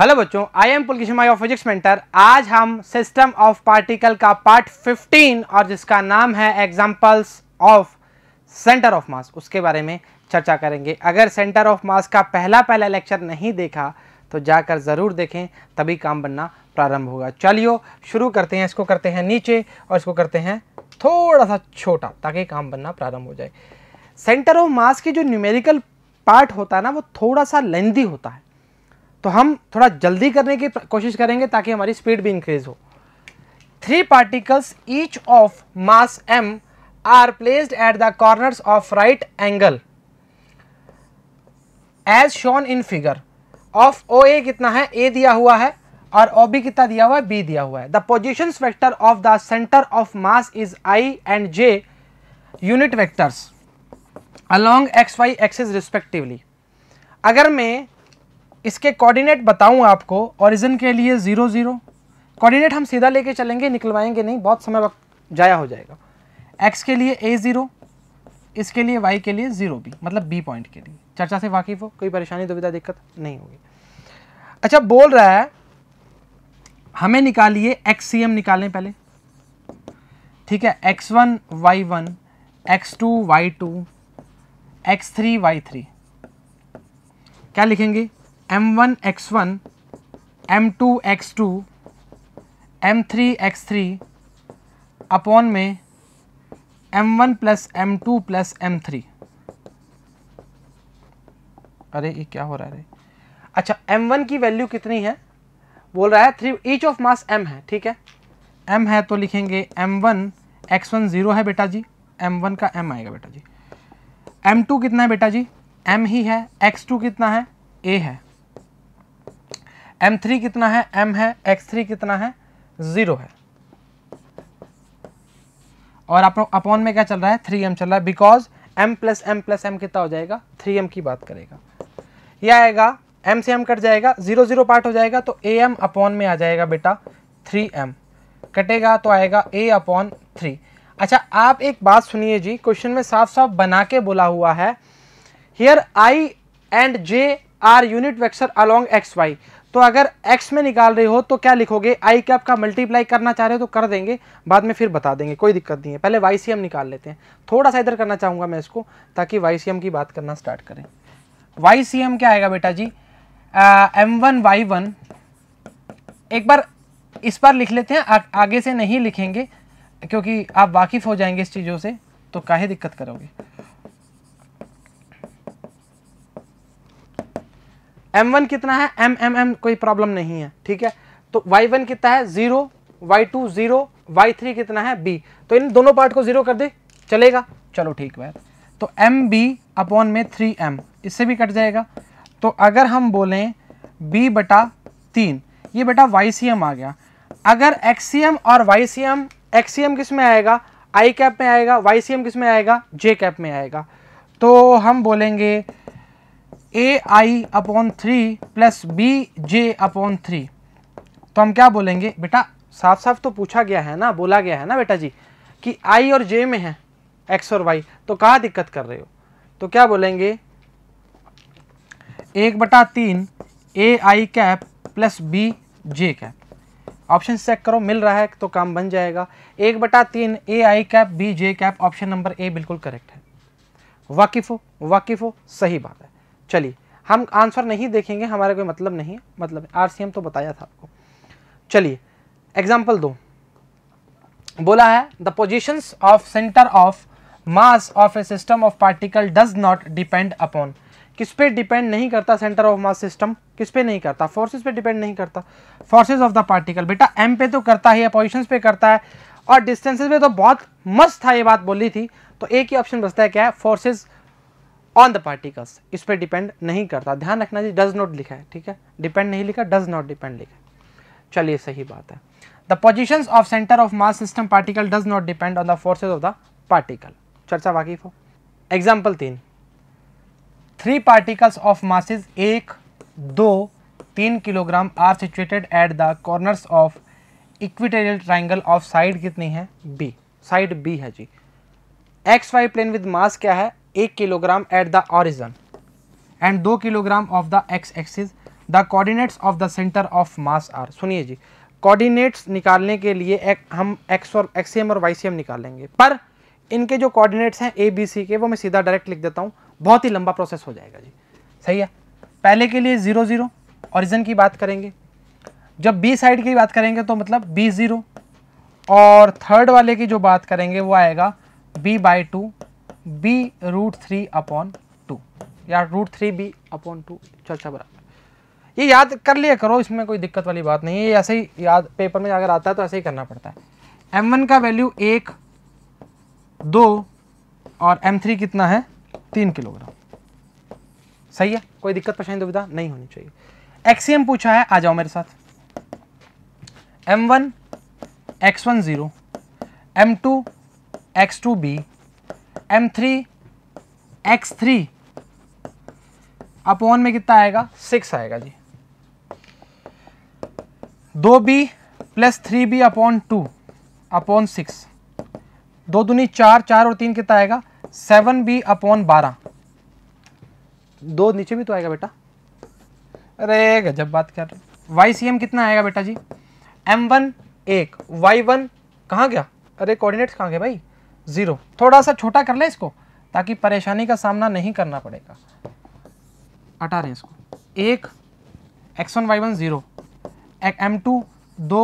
Hello बच्चों I am Pulkish my of physics mentor आज हम सिस्टम ऑफ पार्टिकल का पार्ट 15 और जिसका नाम है examples of centre of mass उसके बारे में चर्चा करेंगे अगर सेंटर ऑफ मास का पहला पहला लेक्चर नहीं देखा तो जाकर ज़रूर देखें तभी काम बनना प्रारंभ होगा चलियो शुरू करते हैं इसको करते हैं नीचे और इसको करते हैं थोड़ा सा छोटा ताकि काम बनना प्रारंभ हो जाए सेंटर ऑफ मास की जो न्यूमेरिकल पार्ट होता है ना वो थोड़ा सा लेंदी होता है तो हम थोड़ा जल्दी करने की कोशिश करेंगे ताकि हमारी स्पीड भी इंक्रीज हो three particles each of mass M are placed at the corners of right angle as shown in figure of O A कितना है ए दिया हुआ है और ओ बी कितना दिया हुआ है बी दिया हुआ है the position vector of the centre of mass is I and J unit vectors along X Y is respectively अगर मैं इसके कोऑर्डिनेट बताऊं आपको ओरिजिन के लिए ज़ीरो ज़ीरो कोऑर्डिनेट हम सीधा लेके चलेंगे निकलवाएंगे नहीं बहुत समय वक्त जाया हो जाएगा एक्स के लिए ए ज़ीरो इसके लिए वाई के लिए ज़ीरो बी मतलब बी पॉइंट के लिए चर्चा से वाकिफ़ हो कोई परेशानी दुविधा दिक्कत नहीं होगी अच्छा बोल रहा है हमें निकालिए एक्स सी एम निकालें पहले ठीक है X one Y one X two Y two X three Y three क्या लिखेंगे M M one one X two X two M three X three upon में M one plus M two plus M three अरे ये क्या हो रहा है अच्छा एम वन की वैल्यू कितनी है बोल रहा है three each of mass M है ठीक है एम है तो लिखेंगे M one X one zero है बेटा जी एम वन का एम आएगा बेटा जी एम टू कितना है बेटा जी एम ही है एक्स टू कितना है ए है एम थ्री कितना है एम है एक्स थ्री कितना है ज़ीरो है और आप अपॉन में क्या चल रहा है थ्री एम चल रहा है because M plus M plus M कितना हो जाएगा थ्री एम की बात करेगा ये आएगा एम से एम कट जाएगा जीरो जीरो पार्ट हो जाएगा तो ए एम अपॉन में आ जाएगा बेटा थ्री एम कटेगा तो आएगा ए अपॉन थ्री अच्छा आप एक बात सुनिए जी क्वेश्चन में साफ साफ बना के बोला हुआ है here I and J are unit vectors along X Y तो अगर एक्स में निकाल रहे हो तो क्या लिखोगे आई कैप का मल्टीप्लाई करना चाह रहे हो तो कर देंगे बाद में फिर बता देंगे कोई दिक्कत नहीं है पहले वाई सी एम निकाल लेते हैं थोड़ा सा इधर करना चाहूँगा मैं इसको ताकि वाई सी एम की बात करना स्टार्ट करें वाई सी एम क्या आएगा बेटा जी एम वन वाई वन एक बार इस बार लिख लेते हैं आ, आगे से नहीं लिखेंगे क्योंकि आप वाकिफ़ हो जाएंगे इस चीज़ों से तो काहे दिक्कत करोगे एम वन कितना है एम एम एम कोई प्रॉब्लम नहीं है ठीक है तो वाई वन कितना है zero Y two zero Y three कितना है बी तो इन दोनों पार्ट को जीरो कर दे चलेगा चलो ठीक है तो एम बी अपॉन में थ्री एम इससे भी कट जाएगा तो अगर हम बोलें बी बटा तीन ये बेटा वाई सी एम आ गया अगर एक्स सी एम और Y C M X C M किस में आएगा आई कैप में आएगा वाई सी एम किस में आएगा जे कैप में आएगा तो हम बोलेंगे A I upon three plus B J upon three तो हम क्या बोलेंगे बेटा साफ साफ तो पूछा गया है ना बोला गया है ना बेटा जी कि आई और जे में है एक्स और वाई तो कहाँ दिक्कत कर रहे हो तो क्या बोलेंगे एक बटा तीन A I cap plus B J cap option check करो मिल रहा है तो काम बन जाएगा एक बटा तीन A I cap B J cap option number A बिल्कुल करेक्ट है वाकिफ हो वाकिफ हो सही बात है चलिए हम आंसर नहीं देखेंगे हमारा कोई मतलब नहीं मतलब आरसीएम तो बताया था आपको चलिए एग्जाम्पल दो बोला है the positions of centre of mass of a system of particle does not depend upon किस पे डिपेंड नहीं करता सेंटर ऑफ मास सिस्टम किस पे नहीं करता फोर्सेस पे डिपेंड नहीं करता फोर्सेस ऑफ द पार्टिकल बेटा एम पे तो करता ही है पोजिशन पे करता है और डिस्टेंसेज पे तो बहुत मस्त था ये बात बोली थी तो एक ही ऑप्शन बचता है क्या है फोर्सेज ऑन द पार्टिकल्स इस पर डिपेंड नहीं करता ध्यान रखना जी डज नॉट लिखा है ठीक है डिपेंड नहीं लिखा डज नॉट डिपेंड लिखा चलिए सही बात है the position of centre of mass system particle does not depend on the forces of the particle चर्चा वाकिफ हो एग्जाम्पल तीन थ्री पार्टिकल्स ऑफ मासेज एक दो तीन kilogram are situated at the corners of equilateral triangle of side कितनी है B side B है जी X Y plane with mass क्या है एक kilogram at the origin and दो kilogram of the X axis the coordinates of the centre of mass are सुनिए जी कोऑर्डिनेट्स निकालने के लिए एक, हम एक्स और एम और निकाल निकालेंगे पर इनके जो कोऑर्डिनेट्स हैं ए बी सी के वो मैं सीधा डायरेक्ट लिख देता हूँ बहुत ही लंबा प्रोसेस हो जाएगा जी सही है पहले के लिए ज़ीरो ज़ीरो ऑरिजन की बात करेंगे जब बी साइड की बात करेंगे तो मतलब बी ज़ीरो और थर्ड वाले की जो बात करेंगे वो आएगा B by two B root three upon two या root three B upon two चर्चा बराबर ये याद कर लिया करो इसमें कोई दिक्कत वाली बात नहीं है ऐसे ही याद पेपर में अगर आता है तो ऐसे ही करना पड़ता है एम वन का वैल्यू एक दो और एम थ्री कितना है तीन किलोग्राम सही है कोई दिक्कत परेशानी दुविधा नहीं होनी चाहिए एक्सीएम पूछा है आ जाओ मेरे साथ M one X one zero M two X two B M three X three upon में कितना आएगा सिक्स आएगा जी दो B plus three B upon two upon six दो दूनी चार चार और तीन कितना आएगा सेवन बी अपॉन बारह दो नीचे भी तो आएगा बेटा अरे गजब बात कर रहे वाई सी एम कितना आएगा बेटा जी एम वन एक वाई वन कहाँ गया अरे कोऑर्डिनेट्स कहाँ गए भाई ज़ीरो थोड़ा सा छोटा कर लें इसको ताकि परेशानी का सामना नहीं करना पड़ेगा हटा हैं इसको एक X one Y one zero M two दो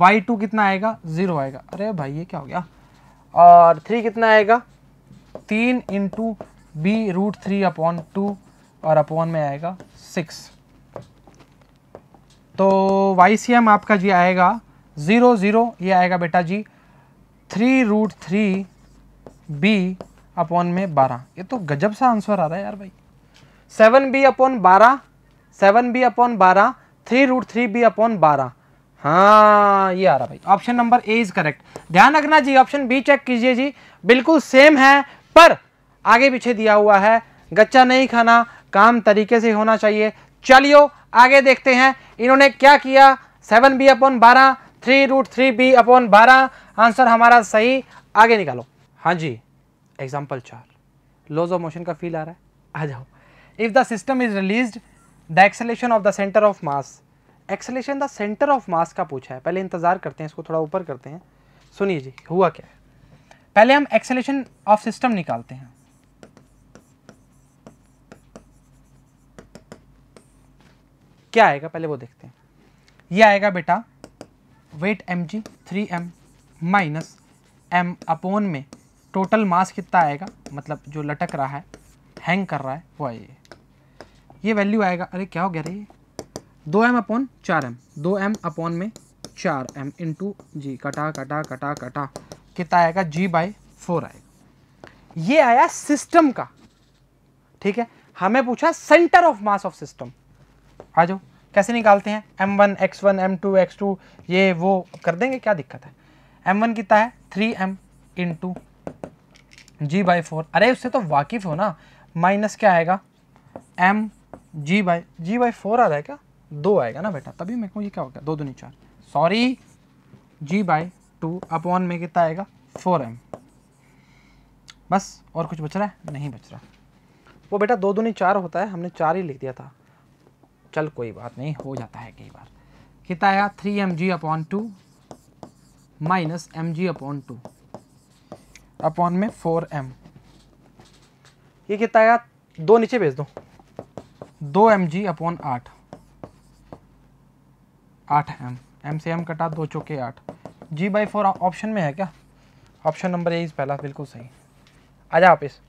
वाई टू कितना आएगा ज़ीरो आएगा अरे भाई ये क्या हो गया और थ्री कितना आएगा तीन into B root three upon two और अपॉन में आएगा सिक्स तो वाई सी एम आपका जी आएगा ज़ीरो ज़ीरो ये आएगा बेटा जी three root three B upon में बारह ये तो गजब सा आंसर आ रहा है यार भाई सेवन बी अपॉन बारह सेवन बी अपॉन बारह three root three B upon बारह हाँ ये आ रहा भाई option number A is correct ध्यान रखना जी ऑप्शन बी चेक कीजिए जी बिल्कुल सेम है पर आगे पीछे दिया हुआ है गच्चा नहीं खाना काम तरीके से होना चाहिए चलियो आगे देखते हैं इन्होंने क्या किया सेवन बी अपॉन बारह three root three B upon बारह आंसर हमारा सही आगे निकालो हाँ जी एग्जाम्पल चार लॉज ऑफ मोशन का फील आ रहा है आ जाओ if the system is release the acceleration of the centre of mass acceleration the centre of mass का पूछा है पहले इंतज़ार करते हैं इसको थोड़ा ऊपर करते हैं सुनिए जी हुआ क्या है पहले हम एक्सेलेशन ऑफ सिस्टम निकालते हैं क्या आएगा पहले वो देखते हैं ये आएगा बेटा weight M G three M minus M upon में टोटल मास कितना आएगा मतलब जो लटक रहा है हैंग कर रहा है वो आइए ये ये वैल्यू आएगा अरे क्या हो गया रे दो एम अपॉन चार एम दो एम अपॉन में चार एम इंटू जी कटा कटा कटा कटा कितना आएगा जी बाई फोर आएगा ये आया सिस्टम का ठीक है हमें पूछा centre of mass of system आ जाओ कैसे निकालते हैं M one X one M two X two ये वो कर देंगे क्या दिक्कत है एम वन कितना है three M into G by four अरे उससे तो वाकिफ़ हो ना माइनस क्या आएगा M G by G by four आ रहा है क्या दो आएगा ना बेटा तभी मेरे को ये क्या हो गया दो दूनी चार sorry G by two upon में कितना आएगा फोर एम बस और कुछ बच रहा है नहीं बच रहा वो बेटा दो दूनी चार होता है हमने चार ही लिख दिया था चल कोई बात नहीं हो जाता है कई बार कितना आया three M G upon two minus M G upon two upon में फोर एम ये कितना आया दो नीचे भेज दो दो एम जी अपॉन आठ आठ एम एम से एम कटा दो चौके आठ जी बाई फोर ऑप्शन में है क्या ऑप्शन नंबर यही इस पहला बिल्कुल सही आ जाओ वापस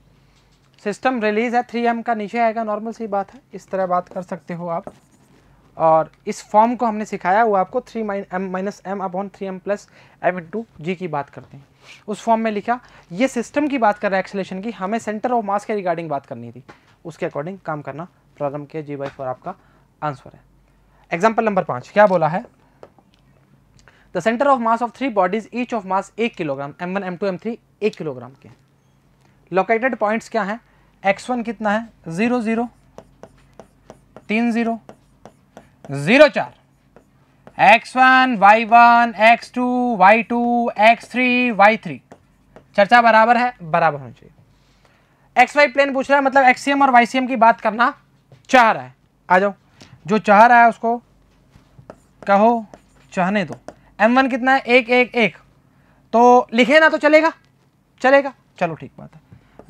सिस्टम रिलीज़ है थ्री एम का नीचे आएगा नॉर्मल सी बात है इस तरह बात कर सकते हो आप और इस फॉर्म को हमने सिखाया हुआ आपको three M minus M upon three M plus M two G की बात करते हैं उस फॉर्म में लिखा ये सिस्टम की बात कर रहा है एक्सलेशन की हमें सेंटर ऑफ मास के रिगार्डिंग बात करनी थी उसके अकॉर्डिंग काम करना प्रारंभ किया जी बाई फोर आपका आंसर है एग्जाम्पल नंबर पाँच क्या बोला है the centre of mass of three bodies each of mass एक kilogram M one M two M three एक किलोग्राम के लोकेटेड पॉइंट्स क्या हैं एक्स वन कितना है जीरो जीरो तीन जीरो जीरो चार x1, y1, x2, y2, x3, y3 चर्चा बराबर है बराबर होनी चाहिए एक्स वाई प्लेन पूछ रहा है मतलब एक्सीएम और एम की बात करना चाह रहा है आ जाओ जो चाह रहा है उसको कहो चाहने दो एम वन कितना है एक एक एक तो लिखे ना तो चलेगा चलेगा चलो ठीक बात है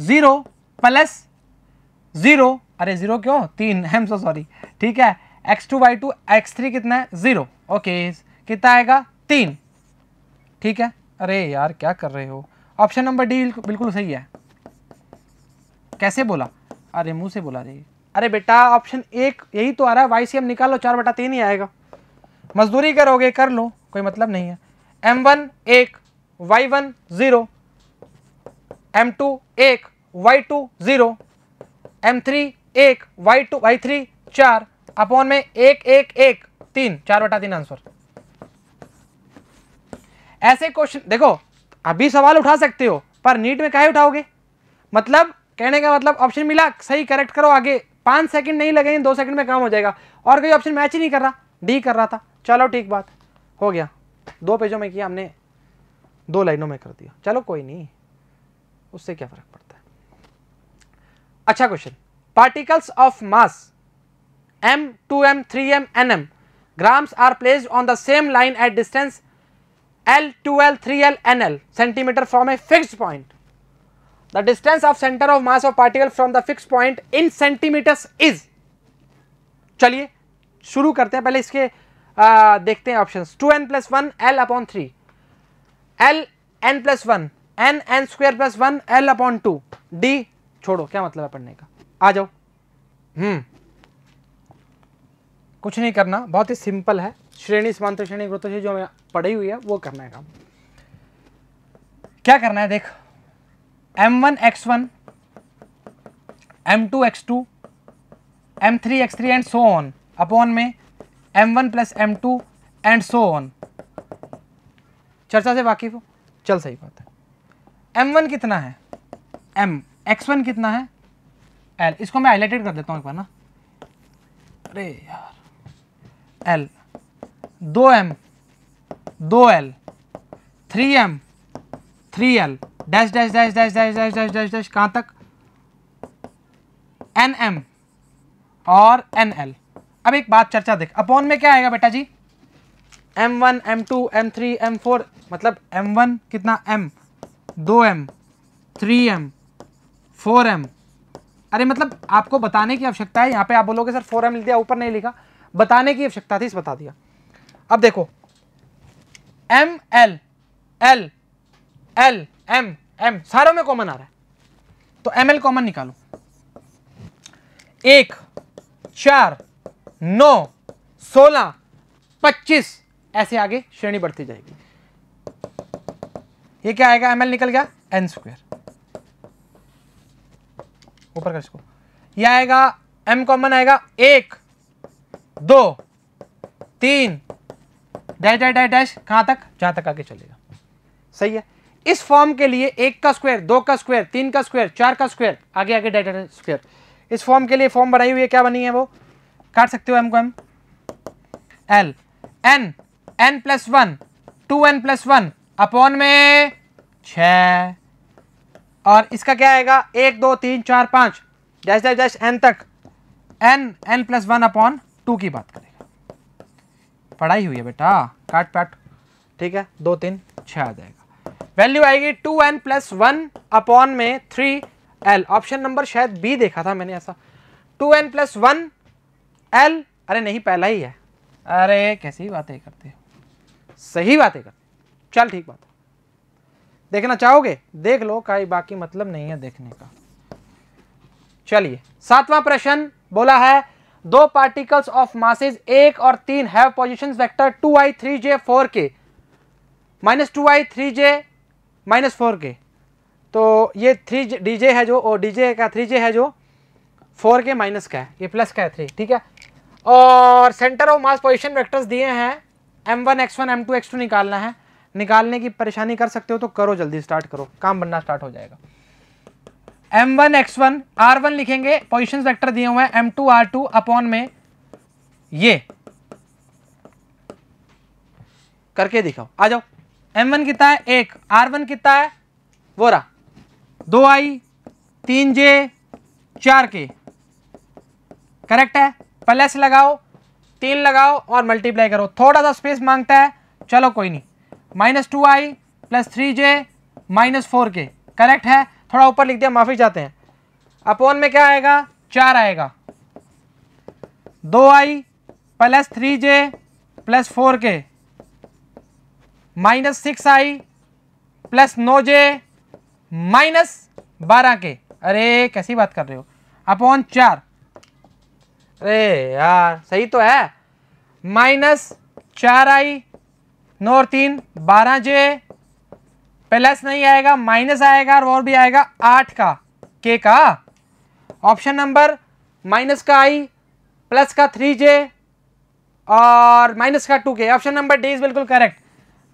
ज़ीरो प्लस ज़ीरो अरे ज़ीरो क्यों तीन एम सो सॉरी ठीक है X two Y two X three कितना है ज़ीरो ओके कितना आएगा तीन ठीक है अरे यार क्या कर रहे हो ऑप्शन नंबर डी बिल्कुल सही है कैसे बोला अरे मुंह से बोला रही अरे बेटा ऑप्शन एक यही तो आ रहा है वाई सी एम चार बटा तीन ही आएगा मजदूरी करोगे कर लो कोई मतलब नहीं है एम वन एक Y one zero M two एक Y two zero M three एक वाई टू वाई थ्री चार अपॉन में एक एक एक तीन चार बटा तीन आंसर ऐसे क्वेश्चन देखो अभी सवाल उठा सकते हो पर नीट में काहे उठाओगे मतलब कहने का मतलब ऑप्शन मिला सही करेक्ट करो आगे पाँच सेकंड नहीं लगेंगे दो सेकंड में काम हो जाएगा और कोई ऑप्शन मैच ही नहीं कर रहा डी कर रहा था चलो ठीक बात हो गया दो पेजों में किया हमने दो लाइनों में कर दिया चलो कोई नहीं उससे क्या फर्क पड़ता है अच्छा question particles of mass M two M three M N M grams are placed on the same line at distance L, 2L, 3L, NL centimeter from a fixed point. The distance of center of mass of particle from the fixed point in centimeters is chaliye shuru karte hain pehle iske uh, dekhte hain options 2n plus 1 l upon 3 l n plus 1 n n square plus 1 l upon 2 d छोड़ो क्या मतलब है पढ़ने का आ जाओ हम्म कुछ नहीं करना बहुत ही सिंपल है श्रेणी समांतर श्रेणी वृत्तश्रेणी जो हमें पड़ी हुई है वो करना है काम क्या करना है देख M one X one M two X two M three X three and so on upon में M one plus M two and so on चर्चा से वाकिफ हो चल सही बात है एम वन कितना है एम एक्स वन कितना है एल इसको मैं हाईलाइटेड कर देता हूँ एक बार ना अरे यार एल दो एम दो L three M three L dash dash dash dash dash dash dash dash dash कहाँ तक एन एम और एन एल अब एक बात चर्चा देख अपॉन में क्या आएगा बेटा जी M one M two M three M four मतलब एम वन कितना एम दो M three M four M अरे मतलब आपको बताने की आवश्यकता है यहाँ पे आप बोलोगे सर फोर एम लिख दिया ऊपर नहीं लिखा बताने की आवश्यकता थी इस बता दिया अब देखो M L L L M M सारों में कॉमन आ रहा है तो एम एल कॉमन निकालो एक चार नौ सोलह पच्चीस ऐसे आगे श्रेणी बढ़ती जाएगी ये क्या आएगा एम एल निकल गया एन स्क्वेयर ऊपर कर इसको ये आएगा एम कॉमन आएगा एक दो तीन डैश डैश डैश डैश कहां तक जहां तक आगे चलेगा सही है इस फॉर्म के लिए एक का स्क्वायर दो का स्क्वायर तीन का स्क्वायर चार का स्क्वायर आगे आगे डैश डैश स्क्वायर इस फॉर्म के लिए फॉर्म बनाई हुई है क्या बनी है वो काट सकते हो हमको हम L N N plus one two N plus one upon में छ और इसका क्या आएगा एक दो तीन चार पांच डैश डैश डैश एन तक N N plus one upon two की बात करेगा पढ़ाई हुई है बेटा काट पैट ठीक है दो तीन छः आ जाएगा वैल्यू आएगी two N plus one upon में थ्री एल ऑप्शन नंबर शायद बी देखा था मैंने ऐसा two N plus one L अरे नहीं पहला ही है अरे कैसी बातें करते हो सही बातें करते चल ठीक बात देखना चाहोगे देख लो का बाकी मतलब नहीं है देखने का चलिए सातवां प्रश्न बोला है दो पार्टिकल्स ऑफ मासेज एक और तीन have position vector two I three J four K minus two I three J minus four K तो ये थ्री डी जे है जो और डी जे का थ्री जे है जो फोर के माइनस का है ये प्लस का है थ्री ठीक है और centre of mass position vectors दिए हैं M one X one M two X two निकालना है निकालने की परेशानी कर सकते हो तो करो जल्दी स्टार्ट करो काम बनना स्टार्ट हो जाएगा M one X one R one लिखेंगे पोजिशन वेक्टर दिए हुए हैं M two R two upon में ये करके दिखाओ आ जाओ एम वन कितना है एक आर वन कितना है वो रहा दो आई तीन जे चार के करेक्ट है प्लस लगाओ तीन लगाओ और मल्टीप्लाई करो थोड़ा सा स्पेस मांगता है चलो कोई नहीं minus two I plus three J minus four K correct है थोड़ा ऊपर लिख दिया माफ़ी चाहते हैं अपॉन में क्या आएगा चार आएगा दो I plus three J plus four K minus six I plus नौ जे माइनस बारह के अरे कैसी बात कर रहे हो अपॉन चार अरे यार सही तो है माइनस चार आई नौ और तीन बारह जे प्लस नहीं आएगा माइनस आएगा और, और भी आएगा आठ का के का ऑप्शन नंबर माइनस का आई प्लस का थ्री जे और माइनस का two K option number D is बिल्कुल करेक्ट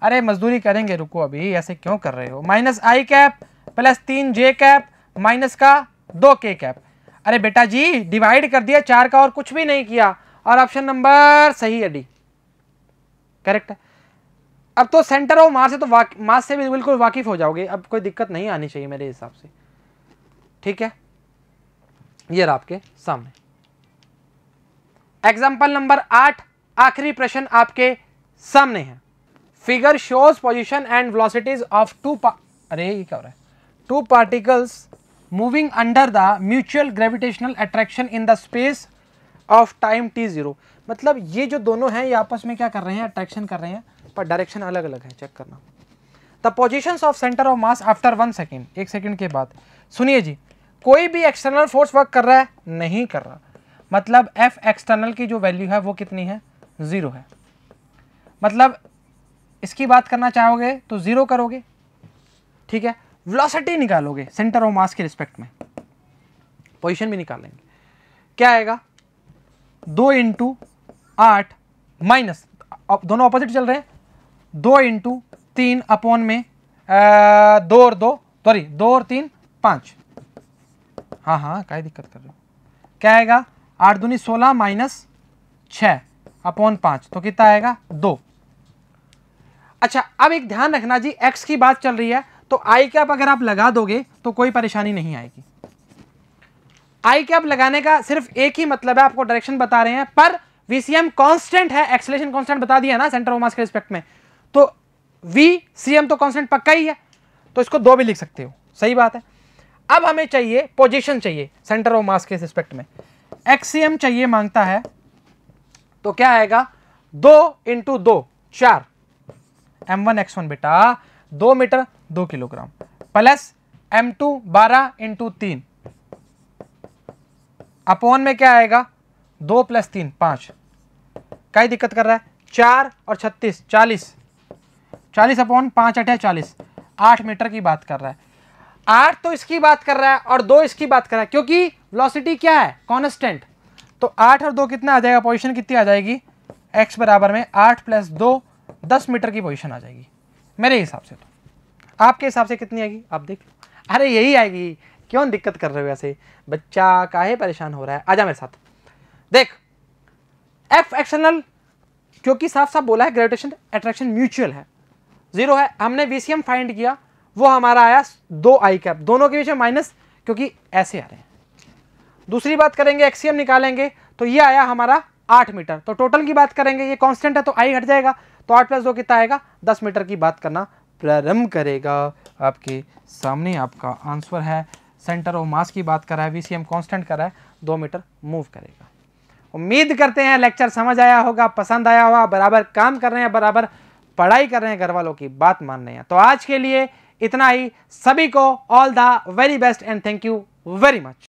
अरे मजदूरी करेंगे रुको अभी ऐसे क्यों कर रहे हो माइनस आई कैप प्लस तीन जे कैप माइनस का दो के कैप अरे बेटा जी डिवाइड कर दिया चार का और कुछ भी नहीं किया और ऑप्शन नंबर सही है डी करेक्ट है अब तो सेंटर ऑफ मार्स है तो मास से भी बिल्कुल वाकिफ हो जाओगे अब कोई दिक्कत नहीं आनी चाहिए मेरे हिसाब से ठीक है ये रहा आपके सामने एग्जाम्पल नंबर आठ आखिरी प्रश्न आपके सामने है figure shows position and velocities of two अरे ये क्या हो रहा है two particles moving under the mutual gravitational attraction in the space of time T zero मतलब ये जो दोनों हैं ये आपस में क्या कर रहे हैं अट्रैक्शन कर रहे हैं पर डायरेक्शन अलग अलग है चेक करना the position of centre of mass after one second एक सेकेंड के बाद सुनिए जी कोई भी एक्सटर्नल फोर्स वर्क कर रहा है नहीं कर रहा मतलब एफ एक्सटर्नल की जो वैल्यू है वो कितनी है ज़ीरो है मतलब इसकी बात करना चाहोगे तो ज़ीरो करोगे ठीक है वेलोसिटी निकालोगे सेंटर ऑफ मास के रिस्पेक्ट में पोजीशन भी निकाल लेंगे क्या आएगा दो इंटू आठ माइनस दोनों ऑपोजिट चल रहे हैं दो इंटू तीन अपॉन में आ, दो और दो सॉरी दो और तीन पाँच हाँ हाँ क्या दिक्कत कर रहे हो क्या आएगा आठ दूनी सोलह माइनस छ अपॉन पाँच तो कितना आएगा दो अच्छा अब एक ध्यान रखना जी एक्स की बात चल रही है तो आई कैप अगर आप लगा दोगे तो कोई परेशानी नहीं आएगी आई कैप लगाने का सिर्फ एक ही मतलब है आपको डायरेक्शन बता रहे हैं पर वीसीएम कांस्टेंट है एक्सलेशन कांस्टेंट बता दिया ना सेंटर ऑफ मास के रिस्पेक्ट में तो वी सी एम तो कॉन्स्टेंट पक्का ही है तो इसको दो भी लिख सकते हो सही बात है अब हमें चाहिए पोजिशन चाहिए सेंटर ऑफ मास के रिस्पेक्ट में एक्स चाहिए मांगता है तो क्या आएगा दो इंटू दो चार एम वन एक्स वन बेटा दो मीटर दो किलोग्राम प्लस एम टू बारह इंटू तीन अपोन में क्या आएगा दो प्लस तीन पांच कई दिक्कत कर रहा है चार और छत्तीस चालीस चालीस अपॉन पाँच अठे चालीस आठ मीटर की बात कर रहा है आठ तो इसकी बात कर रहा है और दो इसकी बात कर रहा है क्योंकि वेलोसिटी क्या है कॉन्स्टेंट तो आठ और दो कितना आ जाएगा पोजिशन कितनी आ जाएगी एक्स बराबर में आठ प्लस दो दस मीटर की पोजिशन आ जाएगी मेरे हिसाब से तो आपके हिसाब से कितनी आएगी आप देख लो अरे यही आएगी क्यों दिक्कत कर रहे हो ऐसे बच्चा काहे परेशान हो रहा है आजा मेरे साथ देख एफ एक्सटर्नल क्योंकि साफ साफ बोला है ग्रेविटेशन अट्रैक्शन म्यूचुअल है जीरो है हमने वीसीएम फाइंड किया वो हमारा आया दो आई कैप दोनों के बीच में माइनस क्योंकि ऐसे आ रहे हैं दूसरी बात करेंगे एक्सीएम निकालेंगे तो ये आया हमारा आठ मीटर तो टोटल की बात करेंगे ये कांस्टेंट है तो आई घट जाएगा तो आठ प्लस दो कितना आएगा दस मीटर की बात करना प्रारंभ करेगा आपके सामने आपका आंसर है सेंटर ऑफ मास की बात करा है वी सी कांस्टेंट करा है दो मीटर मूव करेगा उम्मीद करते हैं लेक्चर समझ आया होगा पसंद आया होगा बराबर काम कर रहे हैं बराबर पढ़ाई कर रहे हैं घर वालों की बात मान रहे हैं तो आज के लिए इतना ही सभी को all the very best and thank you very much